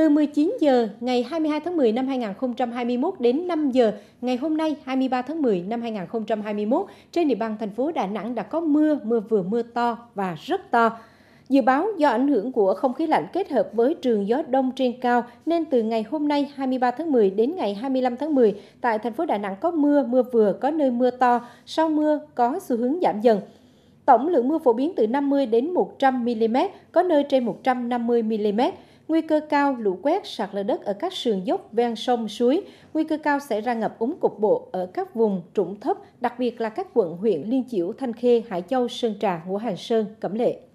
từ 19 giờ ngày 22 tháng 10 năm 2021 đến 5 giờ ngày hôm nay 23 tháng 10 năm 2021 trên địa bàn thành phố Đà Nẵng đã có mưa, mưa vừa mưa to và rất to. Dự báo do ảnh hưởng của không khí lạnh kết hợp với trường gió đông trên cao nên từ ngày hôm nay 23 tháng 10 đến ngày 25 tháng 10 tại thành phố Đà Nẵng có mưa, mưa vừa, có nơi mưa to, sau mưa có xu hướng giảm dần. Tổng lượng mưa phổ biến từ 50 đến 100 mm, có nơi trên 150 mm nguy cơ cao lũ quét sạt lở đất ở các sườn dốc ven sông suối, nguy cơ cao xảy ra ngập úng cục bộ ở các vùng trũng thấp, đặc biệt là các quận huyện Liên Chiểu, Thanh Khê, Hải Châu, Sơn Trà, Ngũ Hành Sơn, Cẩm Lệ.